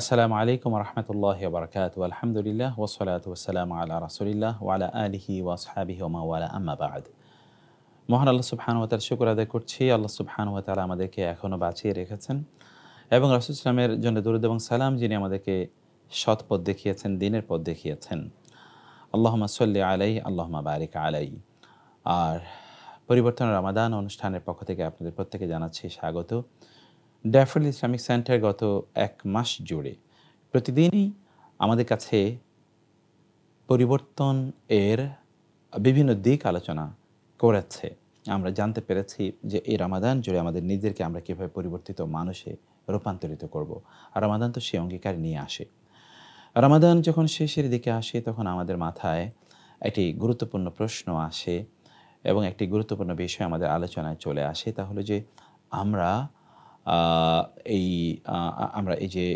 আসসালামু আলাইকুম রহমতুল্লাহ বরকাত আলহামদুলিল্লাহ ওসলাত ওসালাম আল্লাহ রাসুলিল্লাহ ওয়ালা আলহি ওয়াসহাবিহি ওমাওয়ালা আম্মাবাদ মহান আল্লাহ সুবহান শুকুর আদায় করছি আল্লাহ সুবহান আমাদেরকে এখনও বাঁচিয়ে রেখেছেন এবং রাসুল ইসলামের জন্য দুরুদ এবং সালাম যিনি আমাদেরকে সৎ পথ দেখিয়েছেন দিনের পথ দেখিয়েছেন আল্লাহমা সল্লি আলাই আল্লাহমা বারিক আলাই আর পরিবর্তন রামাদান অনুষ্ঠানের পক্ষ থেকে আপনাদের প্রত্যেকে জানাচ্ছি স্বাগত ড্যাফোডিল ইসলামিক সেন্টার গত এক মাস জুড়ে প্রতিদিনই আমাদের কাছে পরিবর্তন এর বিভিন্ন দিক আলোচনা করেছে আমরা জানতে পেরেছি যে এই রামাদান জুড়ে আমাদের নিজেদেরকে আমরা কীভাবে পরিবর্তিত মানুষে রূপান্তরিত করব। আর রামাদান তো সে অঙ্গীকার নিয়ে আসে রামাদান যখন শেষের দিকে আসে তখন আমাদের মাথায় একটি গুরুত্বপূর্ণ প্রশ্ন আসে এবং একটি গুরুত্বপূর্ণ বিষয় আমাদের আলোচনায় চলে আসে তাহলে যে আমরা এই আমরা এই যে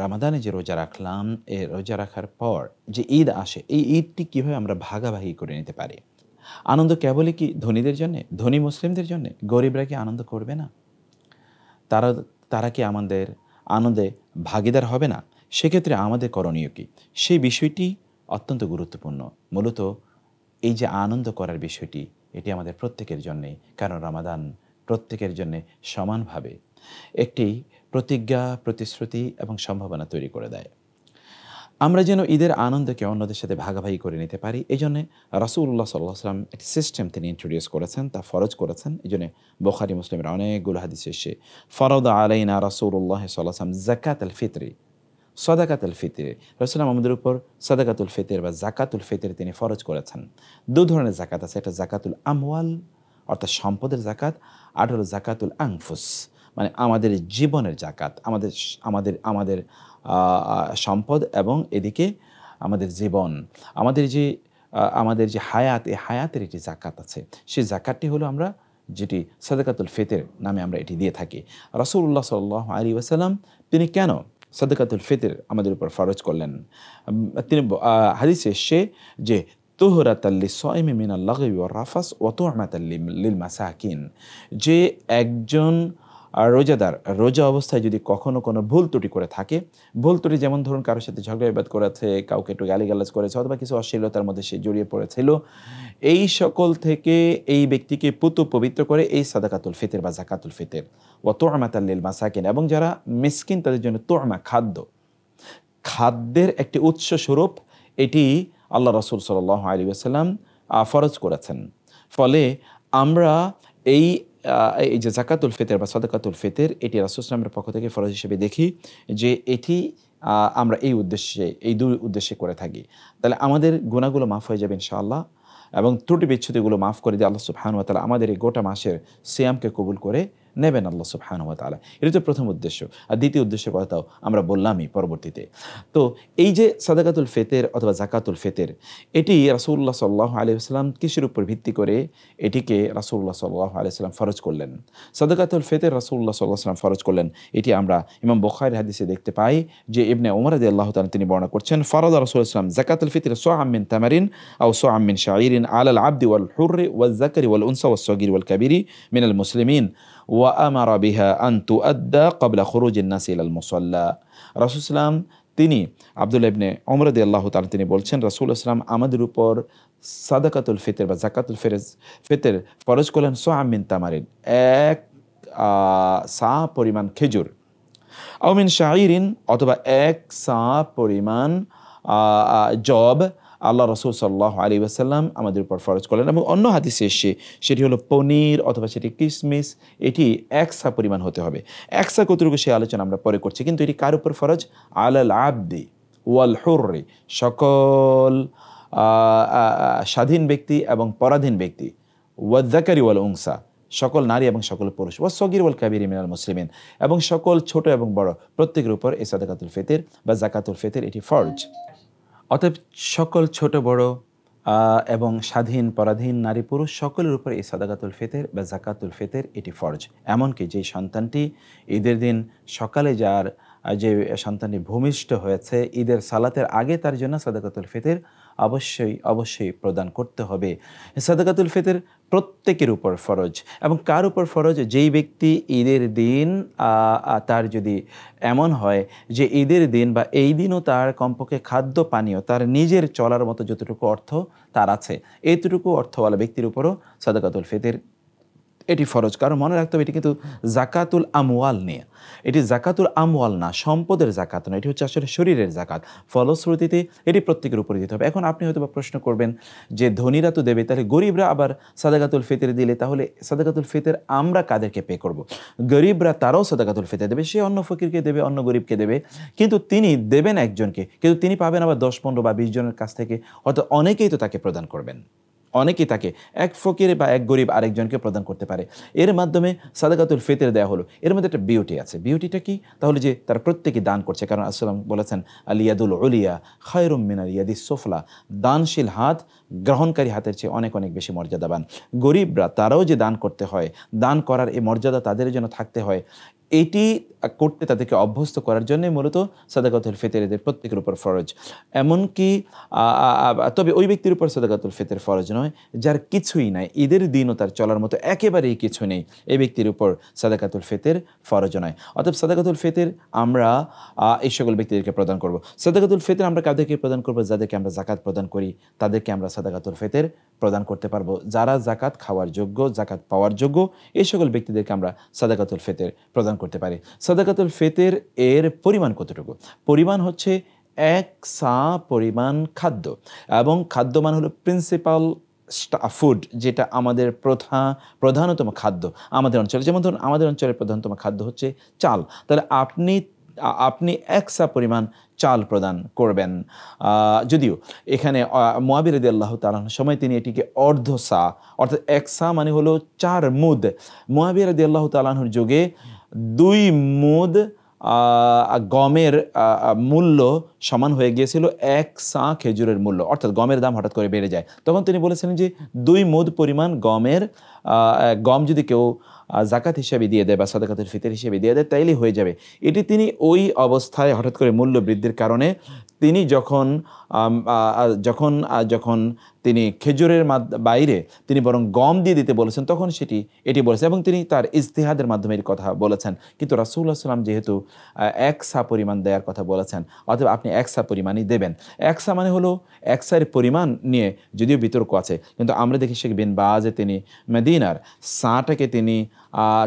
রামাদানে যে রোজা রাখলাম এ রোজা রাখার পর যে ঈদ আসে এই ঈদটি কীভাবে আমরা ভাগাভাগি করে নিতে পারি আনন্দ কেবলই কি ধনীদের জন্যে ধনী মুসলিমদের জন্যে গরিবরা কি আনন্দ করবে না তারা তারা কি আমাদের আনন্দে ভাগিদার হবে না সেক্ষেত্রে আমাদের করণীয় কি সেই বিষয়টি অত্যন্ত গুরুত্বপূর্ণ মূলত এই যে আনন্দ করার বিষয়টি এটি আমাদের প্রত্যেকের জন্যে কারণ রামাদান প্রত্যেকের জন্যে সমানভাবে একটি প্রতিজ্ঞা প্রতিশ্রুতি এবং সম্ভাবনা তৈরি করে দেয় আমরা যেন ঈদের আনন্দকে অন্যদের সাথে ভাগাভাগি করে নিতে পারি এই জন্যে রাসুল্লাহ সাল্লাহ সাল্লাম একটি সিস্টেম তিনি ইন্ট্রোডিউস করেছেন তা ফরজ করেছেন এই জন্যে বোখারি মুসলিমের অনেকগুলো হাদিস এসে ফরদ আলাইনা রাসুল্লাহ সাল্লাহাম সাল্লাম জাকাত আল ফিতরি সদাকাত আল ফিতির রসুলাম আমাদের উপর সদাকাতুল ফিতির বা জাকাতুল ফিতির তিনি ফরজ করেছেন দু ধরনের জাকাত আছে একটা জাকাতুল আমওয়াল অর্থাৎ সম্পদের জাকাত আর হলো জাকাতুল আংফুস মানে আমাদের জীবনের জাকাত আমাদের আমাদের আমাদের সম্পদ এবং এদিকে আমাদের জীবন আমাদের যে আমাদের যে হায়াত এই হায়াতের একটি জাকাত আছে সেই জাকাতটি হলো আমরা যেটি সাদাকাতুল ফেতের নামে আমরা এটি দিয়ে থাকি রসুল্লাহ সাল আলী ওয়াসাল্লাম তিনি কেন সাদাকাতুল ফেতের আমাদের উপর ফরজ করলেন তিনি হাদিসে সে যে রাফাস যে একজন রোজাদার রোজা অবস্থায় যদি কখনো কোনো ভুল ত্রুটি করে থাকে ভুল ত্রুটি যেমন ধরুন কারোর সাথে ঝগড়া বিবাদ করেছে কাউকে একটু গালিগালাজ করেছে অথবা কিছু অশ্লীলতার মধ্যে সে জড়িয়ে পড়েছিল এই সকল থেকে এই ব্যক্তিকে পুতু পবিত্র করে এই সাদাকাতুল ফিতের বা জাকাতুল ফিতের ও তোরমাতাল্লিল মাসাকিন এবং যারা মিসকিন তাদের জন্য তোরমা খাদ্য খাদ্যের একটি উৎস স্বরূপ এটি আল্লাহ রসুল সাল আলী আসাল্লাম ফরজ করেছেন ফলে আমরা এই এই যে জাকাতুল ফেতের বা সদাকাতুল ফেতের এটি রাসুসলামের পক্ষ থেকে ফরজ হিসেবে দেখি যে এটি আমরা এই উদ্দেশ্যে এই দুই উদ্দেশ্যে করে থাকি তাহলে আমাদের গুণাগুলো মাফ হয়ে যাবে ইনশাআল্লাহ এবং ত্রুটি বিচ্ছুতিগুলো মাফ করে দিয়ে আল্লাহ সুবহান তালা আমাদের এই গোটা মাসের সিয়ামকে কবুল করে নেবেন আল্লাহ সুবহানুয়া তালা এটা হচ্ছে প্রথম উদ্দেশ্য আর দ্বিতীয় উদ্দেশ্যের কথাও আমরা বললামই পরবর্তীতে তো এই যে সাদাকাতুল ফেতের অথবা জাকাতুল ফেতের এটি রাসুল্লাহ সাল্লাহ আলিয়াল্লাম কিসের উপর ভিত্তি করে এটিকে রাসুল্লাহ সাল্লাহ আলিয়াল্লাম ফরজ করলেন সাদাকাতুল ফেতের রাসুল্লাহ সাল্লাহ সাল্লাম ফরজ করলেন এটি আমরা ইমাম বখার হাদিসে দেখতে পাই যে ইবনে ওমর আদি আল্লাহ তালা তিনি বর্ণনা করছেন ফরজ রাসুল ইসলাম জাকাতুল ফিতির সো আমিন তামারিন আও সো আমিন শাহরিন আল আল আব্দি ওয়াল হুর্রে ওয়াল জাকারি ওয়াল উনসা ওয়াল সগির ওয়াল কাবিরি মিনাল মুসলিমিন ওয়া আমারা বিহা আন্তু আদ্দা কবলা খরুজ নাসিল আল মুসল্লা রাসুসলাম তিনি আবদুল্লা ইবনে অমরদি আল্লাহ তালা তিনি বলছেন রাসুল ইসলাম আমাদের উপর সাদাকাতুল ফিতের বা জাকাতুল ফেরেজ ফিতের ফরজ করলেন আমিন তামারিন এক সা পরিমাণ খেজুর আউমিন শাহরিন অথবা এক সা পরিমাণ জব আল্লাহ রসুল সাল্লাহ আলী আসাল্লাম আমাদের উপর ফরজ করলেন এবং অন্য হাদিসে এসে সেটি হলো পনির অথবা সেটি কিসমিস এটি একসা পরিমাণ হতে হবে একসা কতটুকু সেই আলোচনা আমরা পরে করছি কিন্তু এটি কার উপর ফরজ আলাল আবদি ওয়াল হুররে সকল স্বাধীন ব্যক্তি এবং পরাধীন ব্যক্তি ওয়াদ্দাকারি ওয়াল উংসা সকল নারী এবং সকল পুরুষ ও সগির ওয়াল কাবির ইমিনাল মুসলিমিন এবং সকল ছোট এবং বড় প্রত্যেকের উপর এই সাদাকাতুল ফেতের বা জাকাতুল ফেতের এটি ফরজ অতএব সকল ছোট বড় এবং স্বাধীন পরাধীন নারী পুরুষ সকলের উপর এই সাদাকাতুল ফেতের বা জাকাতুল ফেতের এটি ফরজ এমনকি যেই সন্তানটি ঈদের দিন সকালে যার যে সন্তানটি ভূমিষ্ঠ হয়েছে ঈদের সালাতের আগে তার জন্য সাদাকাতুল ফেতের অবশ্যই অবশ্যই প্রদান করতে হবে সাদাকাতুল ফিতর প্রত্যেকের উপর ফরজ এবং কার উপর ফরজ যেই ব্যক্তি ঈদের দিন তার যদি এমন হয় যে ঈদের দিন বা এই দিনও তার কমপক্ষে খাদ্য পানীয় তার নিজের চলার মতো যতটুকু অর্থ তার আছে এইটুকু অর্থওয়ালা ব্যক্তির উপরও সাদাকাতুল ফিতর এটি ফরজ কারণ মনে রাখতে হবে এটি কিন্তু জাকাতুল আমওয়াল নিয়ে এটি জাকাতুল আমওয়াল না সম্পদের জাকাত না এটি হচ্ছে আসলে শরীরের জাকাত ফলশ্রুতিতে এটি প্রত্যেকের উপরে দিতে হবে এখন আপনি হয়তো প্রশ্ন করবেন যে ধনীরা তো দেবে তাহলে গরিবরা আবার সাদাকাতুল ফিতের দিলে তাহলে সাদাকাতুল ফিতের আমরা কাদেরকে পে করব। গরিবরা তারাও সাদাকাতুল ফিতে দেবে সে অন্য ফকিরকে দেবে অন্য গরিবকে দেবে কিন্তু তিনি দেবেন একজনকে কিন্তু তিনি পাবেন আবার দশ পনেরো বা বিশ জনের কাছ থেকে অর্থাৎ অনেকেই তো তাকে প্রদান করবেন অনেকেই তাকে এক ফকির বা এক গরিব আরেকজনকে প্রদান করতে পারে এর মাধ্যমে সাদাকাতুল ফিতের দেওয়া হলো এর মধ্যে একটা বিউটি আছে বিউটিটা কি তাহলে যে তার প্রত্যেকে দান করছে কারণ আসসালাম বলেছেন আলিয়াদুল উলিয়া খায়রুম মিনার ইয়াদি সোফলা দানশীল হাত গ্রহণকারী হাতের চেয়ে অনেক অনেক বেশি মর্যাদাবান গরিবরা তারাও যে দান করতে হয় দান করার এই মর্যাদা তাদের জন্য থাকতে হয় এটি করতে তাদেরকে অভ্যস্ত করার জন্যই মূলত সাদাকাতুল ফেতের এদের প্রত্যেকের উপর ফরজ এমনকি তবে ওই ব্যক্তির উপর সাদাকাতুল ফেতের ফরজ নয় যার কিছুই নাই ঈদের দিনও তার চলার মতো একেবারেই কিছু নেই এই ব্যক্তির উপর সাদাকাতুল ফেতের ফরজ নয় অর্থাৎ সাদাকাতুল ফেতের আমরা এই সকল ব্যক্তিদেরকে প্রদান করব সাদাকাতুল ফেতের আমরা কাদেরকে প্রদান করব যাদেরকে আমরা জাকাত প্রদান করি তাদেরকে আমরা সাদাকাতুল ফেতের প্রদান করতে পারবো যারা জাকাত খাওয়ার যোগ্য জাকাত পাওয়ার যোগ্য এই সকল ব্যক্তিদেরকে আমরা সাদাকাতুল ফেতের প্রদান করতে পারি সাদাকাতুল ফেতের এর পরিমাণ কতটুকু পরিমাণ হচ্ছে এক সা পরিমাণ খাদ্য এবং খাদ্য মান হলো প্রিন্সিপাল ফুড যেটা আমাদের প্রথা প্রধানতম খাদ্য আমাদের অঞ্চলে যেমন ধরুন আমাদের অঞ্চলের প্রধানতম খাদ্য হচ্ছে চাল তাহলে আপনি আপনি একসা পরিমাণ চাল প্রদান করবেন যদিও এখানে মোয়াবিরদি আল্লাহ তালাহ সময় তিনি এটিকে অর্ধ সা অর্থাৎ এক সা মানে হলো চার মুদ মোয়াবিরদি আল্লাহ তালাহর যুগে দুই মুদ গমের মূল্য সমান হয়ে গিয়েছিল এক সা খেজুরের মূল্য অর্থাৎ গমের দাম হঠাৎ করে বেড়ে যায় তখন তিনি বলেছিলেন যে দুই মুদ পরিমাণ গমের গম যদি কেউ জাকাত হিসাবে দিয়ে দেয় বা সাদাকাতের ফিতের হিসেবে দিয়ে দেয় তাইলে হয়ে যাবে এটি তিনি ওই অবস্থায় হঠাৎ করে মূল্য বৃদ্ধির কারণে তিনি যখন যখন যখন তিনি খেজুরের বাইরে তিনি বরং গম দিয়ে দিতে বলেছেন তখন সেটি এটি বলেছেন এবং তিনি তার ইজতেহাদের মাধ্যমে কথা বলেছেন কিন্তু রাসুল্লাহ সাল্লাম যেহেতু একসা পরিমাণ দেওয়ার কথা বলেছেন অথবা আপনি একসা পরিমাণই দেবেন একসা মানে হলো একসার পরিমাণ নিয়ে যদিও বিতর্ক আছে কিন্তু আমরা দেখি শেখ বিন বাজে তিনি মেদিনার সাঁটাকে তিনি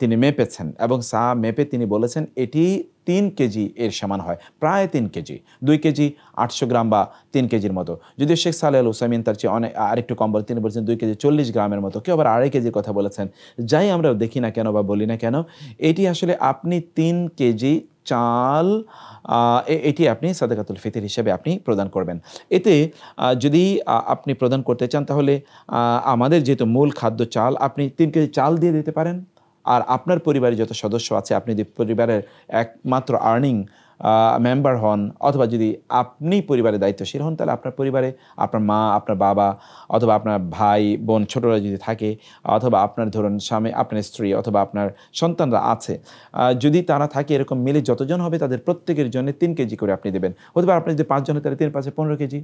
তিনি মেপেছেন এবং সা মেপে তিনি বলেছেন এটি তিন কেজি এর সমান হয় প্রায় তিন কেজি দুই কেজি আটশো গ্রাম বা তিন কেজির মতো যদি শেখ সালে আল হুসাইমিন তার চেয়ে অনেক আরেকটু কম বলে তিনি বলছেন দুই কেজি চল্লিশ গ্রামের মতো কেউ আবার আড়াই কেজির কথা বলেছেন যাই আমরা দেখি না কেন বা বলি না কেন এটি আসলে আপনি তিন কেজি চাল এটি আপনি সাদাকাতুল ফিতির হিসেবে আপনি প্রদান করবেন এতে যদি আপনি প্রদান করতে চান তাহলে আমাদের যেহেতু মূল খাদ্য চাল আপনি তিন কেজি চাল দিয়ে দিতে পারেন আর আপনার পরিবারে যত সদস্য আছে আপনি যদি পরিবারের একমাত্র আর্নিং মেম্বার হন অথবা যদি আপনি পরিবারে দায়িত্বশীল হন তাহলে আপনার পরিবারে আপনার মা আপনার বাবা অথবা আপনার ভাই বোন ছোটরা যদি থাকে অথবা আপনার ধরুন স্বামী আপনার স্ত্রী অথবা আপনার সন্তানরা আছে যদি তারা থাকে এরকম মিলে যতজন হবে তাদের প্রত্যেকের জন্য তিন কেজি করে আপনি দেবেন অথবা আপনি যদি পাঁচজন তাহলে তিন পাঁচে পনেরো কেজি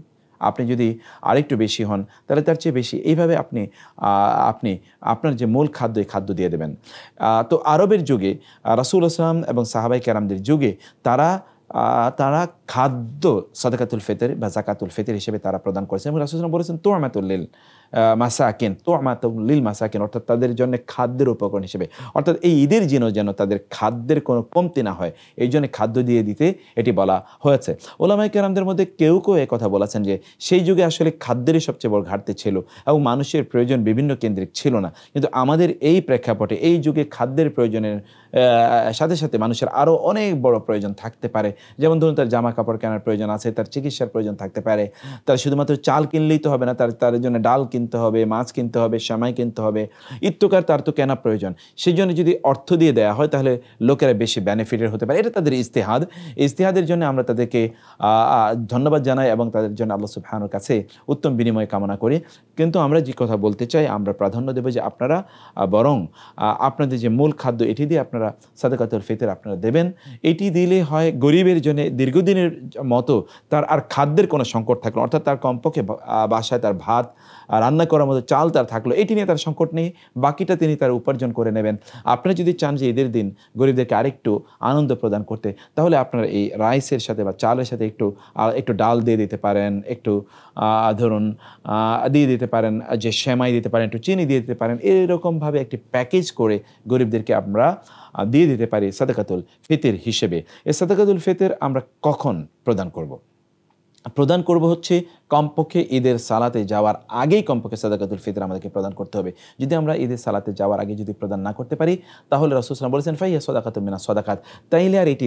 আপনি যদি আরেকটু বেশি হন তাহলে তার চেয়ে বেশি এইভাবে আপনি আপনি আপনার যে মূল খাদ্য এই খাদ্য দিয়ে দেবেন তো আরবের যুগে রাসুল আসলাম এবং সাহাবাই ক্যারামদের যুগে তারা তারা খাদ্য সদাকাতুল ফেতের বা জাকাতুল ফেতের হিসেবে তারা প্রদান করেছেন এবং রাসুল বলেছেন তো আমাতুল্লিল মাসা মাসাকেন অর্থাৎ তাদের জন্য খাদ্যের উপকরণ হিসেবে অর্থাৎ এই ঈদের জন্য যেন তাদের খাদ্যের কোনো কমতি না হয় এই জন্য খাদ্য দিয়ে দিতে এটি বলা হয়েছে ওলামাই কেরামদের মধ্যে কেউ কেউ কথা বলেছেন যে সেই যুগে আসলে খাদ্যেরই সবচেয়ে বড় ঘাটতি ছিল এবং মানুষের প্রয়োজন বিভিন্ন কেন্দ্রিক ছিল না কিন্তু আমাদের এই প্রেক্ষাপটে এই যুগে খাদ্যের প্রয়োজনের সাথে সাথে মানুষের আরও অনেক বড় প্রয়োজন থাকতে পারে যেমন ধরুন তার জামা কাপড় কেনার প্রয়োজন আছে তার চিকিৎসার প্রয়োজন থাকতে পারে তার শুধুমাত্র চাল কিনলেই তো হবে না তার তার জন্য ডাল কিনতে হবে মাছ কিনতে হবে শ্যামাই কিনতে হবে ইত্যকার তার তো কেনা প্রয়োজন সেই জন্য যদি অর্থ দিয়ে দেওয়া হয় তাহলে লোকেরা বেশি বেনিফিটের হতে পারে এটা তাদের ইস্তেহাদ ইস্তেহাদের জন্য আমরা তাদেরকে ধন্যবাদ জানাই এবং তাদের জন্য আল্লাহ সুফহানোর কাছে উত্তম বিনিময় কামনা করি কিন্তু আমরা যে কথা বলতে চাই আমরা প্রাধান্য দেবো যে আপনারা বরং আপনাদের যে মূল খাদ্য এটি দিয়ে আপনারা সাদাকাতুল ফিতর আপনারা দেবেন এটি দিলে হয় গরিবের জন্য দীর্ঘদিনের মতো তার আর খাদ্যের কোনো সংকট থাকলো অর্থাৎ তার কমপক্ষে বাসায় তার ভাত আর রান্না করার মতো চাল তার থাকলো এটি নিয়ে তার সংকট নেই বাকিটা তিনি তার উপার্জন করে নেবেন আপনারা যদি চান যে ঈদের দিন গরিবদেরকে আরেকটু আনন্দ প্রদান করতে তাহলে আপনারা এই রাইসের সাথে বা চালের সাথে একটু একটু ডাল দিয়ে দিতে পারেন একটু ধরুন দিয়ে দিতে পারেন যে শ্যামাই দিতে পারেন একটু চিনি দিয়ে দিতে পারেন এরকমভাবে একটি প্যাকেজ করে গরিবদেরকে আমরা দিয়ে দিতে পারি সাদাকাতুল ফেতের হিসেবে এই সাদাকাতুল ফিতির আমরা কখন প্রদান করব। প্রদান করব হচ্ছে কমপক্ষে ঈদের সালাতে যাওয়ার আগেই কমপক্ষে সাদাকাতুল ফিতর আমাদেরকে প্রদান করতে হবে যদি আমরা ঈদের সালাতে যাওয়ার আগে যদি প্রদান না করতে পারি তাহলে রসুসলাম বলেছেন ফাইয়া সদাকাতুল মিনা সদাকাত তাইলে আর এটি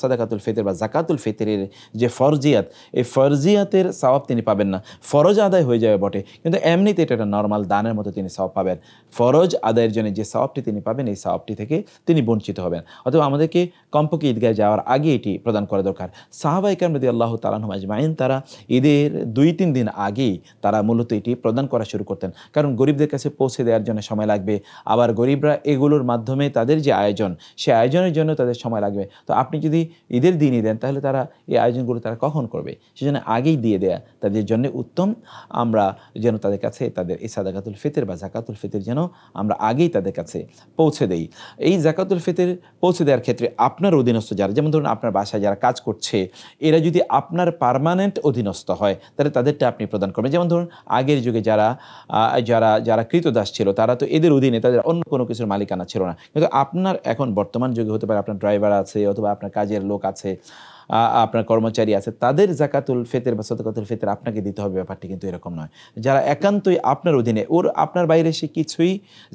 সাদাকাতুল ফিতর বা জাকাতুল ফিতরের যে ফরজিয়াত এই ফরজিয়াতের সওয়াব তিনি পাবেন না ফরজ আদায় হয়ে যাবে বটে কিন্তু এমনিতে এটা একটা নর্মাল দানের মতো তিনি সওয়াব পাবেন ফরজ আদায়ের জন্য যে সওয়াবটি তিনি পাবেন এই সওয়াবটি থেকে তিনি বঞ্চিত হবেন অথবা আমাদেরকে কমপক্ষে ঈদগায় যাওয়ার আগে এটি প্রদান করা দরকার সাহাবাইকার মধ্যে আল্লাহ তালান মাজমাইন তারা ঈদের দুই তিন দিন আগেই তারা মূলত এটি প্রদান করা শুরু করতেন কারণ গরিবদের কাছে পৌঁছে দেওয়ার জন্য সময় লাগবে আবার গরিবরা এগুলোর মাধ্যমে তাদের যে আয়োজন সে আয়োজনের জন্য তাদের সময় লাগবে তো আপনি যদি ঈদের দিনই দেন তাহলে তারা এই আয়োজনগুলো তারা কখন করবে সেজন্য আগেই দিয়ে দেয়া তাদের জন্য উত্তম আমরা যেন তাদের কাছে তাদের এই সাদাকাতুল ফিতের বা জাকাতুল ফিতের যেন আমরা আগেই তাদের কাছে পৌঁছে দেই এই জাকাতুল ফিতের পৌঁছে দেওয়ার ক্ষেত্রে আপনার অধীনস্থ যারা যেমন ধরুন আপনার বাসায় যারা কাজ করছে এরা যদি আপনার পারমানেন্ট অধীনস্থ হয় তাহলে তাদেরটা আপনি প্রদান করবেন যেমন ধরুন আগের যুগে যারা যারা যারা কৃতদাস ছিল তারা তো এদের অধীনে তাদের অন্য কোনো কিছুর মালিকানা ছিল না কিন্তু আপনার এখন বর্তমান যুগে হতে পারে আপনার ড্রাইভার আছে অথবা আপনার কাজের লোক আছে আপনার কর্মচারী আছে তাদের জাকাতুল ফেতের বা সদকাতুল ফেতের আপনাকে দিতে হবে ব্যাপারটি কিন্তু এরকম নয় যারা একান্তই আপনার অধীনে ওর আপনার বাইরে সে কিছুই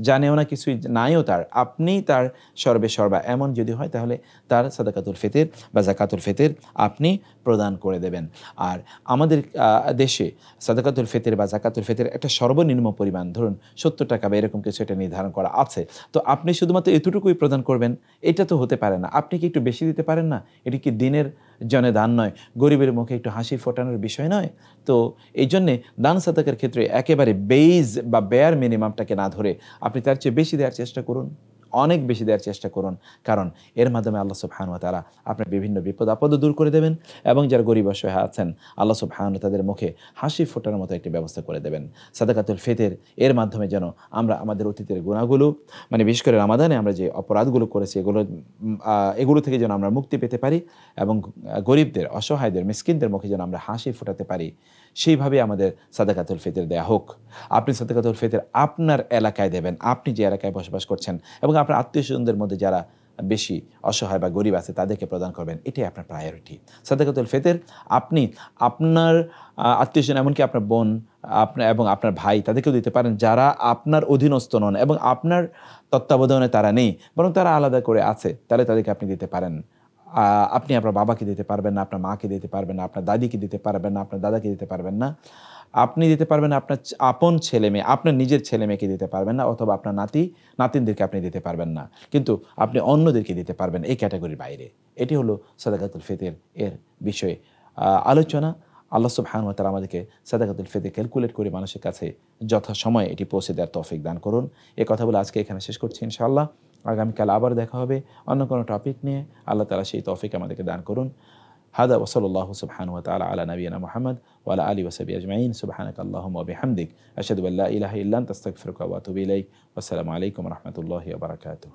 জানেও না কিছুই নাইও তার আপনি তার সর্বে সর্বা এমন যদি হয় তাহলে তার সাদাকাতুল ফেতের বা জাকাতুল ফেতের আপনি প্রদান করে দেবেন আর আমাদের দেশে সাদাকাতুল ফেতের বা জাকাতুল ফেতের একটা সর্বনিম্ন পরিমাণ ধরুন সত্তর টাকা বা এরকম কিছু এটা নির্ধারণ করা আছে তো আপনি শুধুমাত্র এতটুকুই প্রদান করবেন এটা তো হতে পারে না আপনি কি একটু বেশি দিতে পারেন না এটি কি দিনের জনে দান নয় গরিবের মুখে একটু হাসি ফোটানোর বিষয় নয় তো এই জন্যে দান সাদাকের ক্ষেত্রে একেবারে বেইজ বা বেয়ার মিনিমামটাকে না ধরে আপনি তার চেয়ে বেশি দেওয়ার চেষ্টা করুন অনেক বেশি দেওয়ার চেষ্টা করুন কারণ এর মাধ্যমে আল্লাহ সুবহানুয়া তারা আপনার বিভিন্ন বিপদ আপদ দূর করে দেবেন এবং যারা গরিব অসহায় আছেন আল্লাহ সুবহানু তাদের মুখে হাসি ফোটার মতো একটি ব্যবস্থা করে দেবেন সাদাকাতুল ফেতের এর মাধ্যমে যেন আমরা আমাদের অতীতের গুণাগুলো মানে বিশেষ করে রামাদানে আমরা যে অপরাধগুলো করেছি এগুলো এগুলো থেকে যেন আমরা মুক্তি পেতে পারি এবং গরিবদের অসহায়দের মিসকিনদের মুখে যেন আমরা হাসি ফোটাতে পারি সেইভাবে আমাদের সাদাকাতুল ফিতর দেয়া হোক আপনি সাদাকাতুল ফিতর আপনার এলাকায় দেবেন আপনি যে এলাকায় বসবাস করছেন এবং আপনার আত্মীয় স্বজনদের মধ্যে যারা বেশি অসহায় বা গরিব আছে তাদেরকে প্রদান করবেন এটাই আপনার প্রায়োরিটি সাদাকাতুল ফেতের আপনি আপনার স্বজন এমনকি আপনার বোন আপনার এবং আপনার ভাই তাদেরকেও দিতে পারেন যারা আপনার অধীনস্থ নন এবং আপনার তত্ত্বাবধানে তারা নেই বরং তারা আলাদা করে আছে তাহলে তাদেরকে আপনি দিতে পারেন আপনি আপনার বাবাকে দিতে পারবেন না আপনার মাকে দিতে পারবেন না আপনার দাদিকে দিতে পারবেন না আপনার দাদাকে দিতে পারবেন না আপনি দিতে পারবেন আপনার আপন ছেলে মেয়ে আপনার নিজের ছেলে মেয়েকে দিতে পারবেন না অথবা আপনার নাতি নাতিনদেরকে আপনি দিতে পারবেন না কিন্তু আপনি অন্যদেরকে দিতে পারবেন এই ক্যাটাগরির বাইরে এটি হলো সাদাকাতুল ফেতের এর বিষয়ে আলোচনা আল্লাহ সুবহান তালা আমাদেরকে সাদাকাতুল ফেতে ক্যালকুলেট করে মানুষের কাছে যথাসময়ে এটি পৌঁছে দেওয়ার তফিক দান করুন এ কথা বলে আজকে এখানে শেষ করছি ইনশাআল্লাহ আগামীকাল আবার দেখা হবে অন্য কোনো টপিক নিয়ে আল্লাহ তালা সেই তফিক আমাদেরকে দান করুন هذا وصلى الله سبحانه وتعالى على نبينا محمد وعلى آله وصحبه أجمعين سبحانك اللهم وبحمدك أشهد أن لا إله إلا أنت أستغفرك وأتوب إليك والسلام عليكم ورحمة الله وبركاته